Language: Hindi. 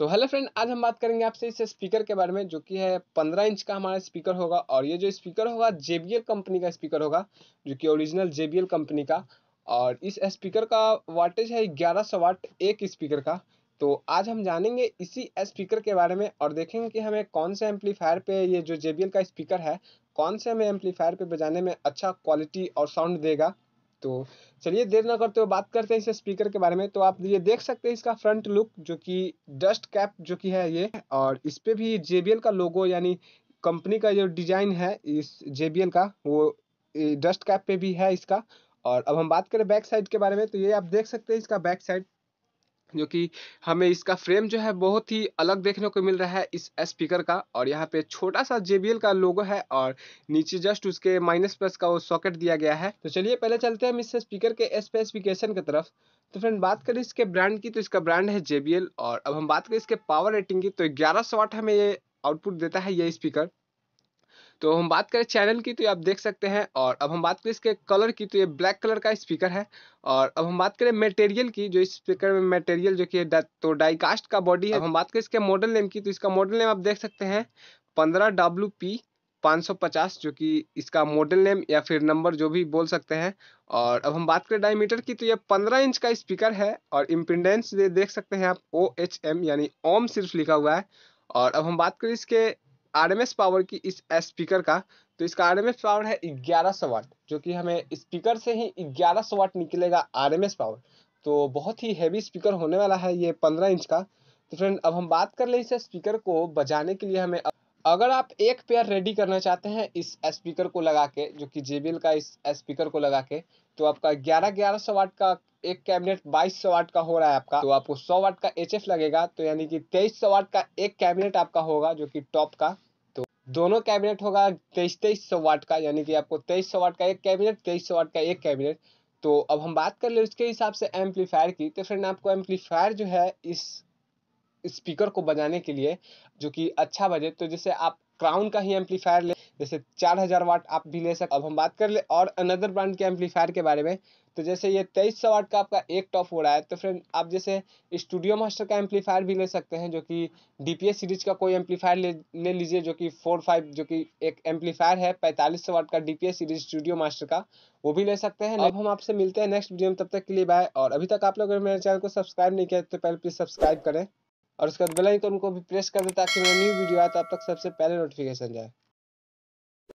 सो हेलो फ्रेंड आज हम बात करेंगे आपसे इस स्पीकर के बारे में जो कि है पंद्रह इंच का हमारा स्पीकर होगा और ये जो स्पीकर होगा जे कंपनी का स्पीकर होगा जो कि ओरिजिनल जे कंपनी का और इस स्पीकर का वाटेज है ग्यारह सौ वाट एक स्पीकर का तो आज हम जानेंगे इसी स्पीकर के बारे में और देखेंगे कि हमें कौन से एम्पलीफायर पे ये जो जे का स्पीकर है कौन से हमें एम्पलीफायर पे बजाने में अच्छा क्वालिटी और साउंड देगा तो चलिए देर ना करते हुए बात करते हैं इस स्पीकर के बारे में तो आप ये देख सकते हैं इसका फ्रंट लुक जो कि डस्ट कैप जो कि है ये और इस पर भी जे का लोगो यानी कंपनी का जो डिजाइन है इस जे का वो डस्ट कैप पे भी है इसका और अब हम बात करें बैक साइड के बारे में तो ये आप देख सकते हैं इसका बैक साइड जो कि हमें इसका फ्रेम जो है बहुत ही अलग देखने को मिल रहा है इस स्पीकर का और यहाँ पे छोटा सा जे का लोगो है और नीचे जस्ट उसके माइनस प्लस का वो सॉकेट दिया गया है तो चलिए पहले चलते हैं हम इस स्पीकर के स्पेसिफिकेशन की तरफ तो फ्रेंड बात करें इसके ब्रांड की तो इसका ब्रांड है जे और अब हम बात करें इसके पावर रेटिंग की तो ग्यारह सौ हमें ये आउटपुट देता है ये स्पीकर तो हम बात करें चैनल की तो ये आप देख सकते हैं और अब हम बात करें इसके कलर की तो ये ब्लैक कलर का स्पीकर है और अब हम बात करें मटेरियल की जो स्पीकर में मटेरियल जो कि तो डाईकास्ट का बॉडी है अब हम बात करें इसके मॉडल नेम की तो इसका मॉडल नेम आप देख सकते हैं पंद्रह डब्ल्यू पी पचास जो कि इसका मॉडल नेम या फिर नंबर जो भी बोल सकते हैं और अब हम बात करें डायमीटर की तो ये 15 इंच का स्पीकर है और इम्पिडेंस देख सकते हैं आप ओ एच एम यानी ओम सिर्फ लिखा हुआ है और अब हम बात करें इसके आरएमएस पावर की इस स्पीकर का तो इसका आरएमएस पावर है ग्यारह सौ वाट जो कि हमें स्पीकर से ही ग्यारह सौ वाट निकलेगा आरएमएस पावर तो बहुत ही हैवी स्पीकर होने वाला है ये पंद्रह इंच का तो फ्रेंड अब हम बात कर लें इस स्पीकर को बजाने के लिए हमें अब अगर आप एक पेयर रेडी करना चाहते हैं इस स्पीकर को लगा के जो कि जे का इस स्पीकर को लगा के तो आपका ग्यारह ग्यारह सौ वाट का एक कैबिनेट बाईस सौ वाट का हो रहा है आपका तो आपको सौ वाट का एचएफ लगेगा तो यानी कि तेईस सौ वाट का एक कैबिनेट आपका होगा जो कि टॉप का तो दोनों कैबिनेट होगा तेईस तेईस सौ वाट का यानी कि आपको तेईस सौ वाट का एक कैबिनेट तेईस सौ वाट का एक कैबिनेट तो अब हम बात कर ले उसके हिसाब से एम्पलीफायर की तो फ्रेंड आपको एम्पलीफायर जो है इस स्पीकर को बजाने के लिए जो कि अच्छा बजे तो जैसे आप क्राउन का ही एम्पलीफायर ले जैसे चार हज़ार वाट आप भी ले सकते अब हम बात कर ले और अनदर ब्रांड के एम्पलीफायर के बारे में तो जैसे ये तेईस सौ वाट का आपका एक टॉप हो रहा है तो फ्रेंड आप जैसे स्टूडियो मास्टर का एम्पलीफायर भी ले सकते हैं जो कि डी सीरीज का कोई एम्पलीफायर ले ले लीजिए जो कि फोर फाइव जो कि एक एम्पलीफायर है पैंतालीस सौ वाट का डी सीरीज स्टूडियो मास्टर का वो भी ले सकते हैं अब हम आपसे मिलते हैं नेक्स्ट वीडियो में तब तक के लिए बाय और अभी तक आप लोग मेरे चैनल को सब्सक्राइब नहीं किया तो पहले प्लीज़ सब्सक्राइब करें और उसके बाद बेल आइकन को भी प्रेस कर दें ताकि मेरा न्यू वीडियो आए तो आप तक सबसे पहले नोटिफिकेशन जाए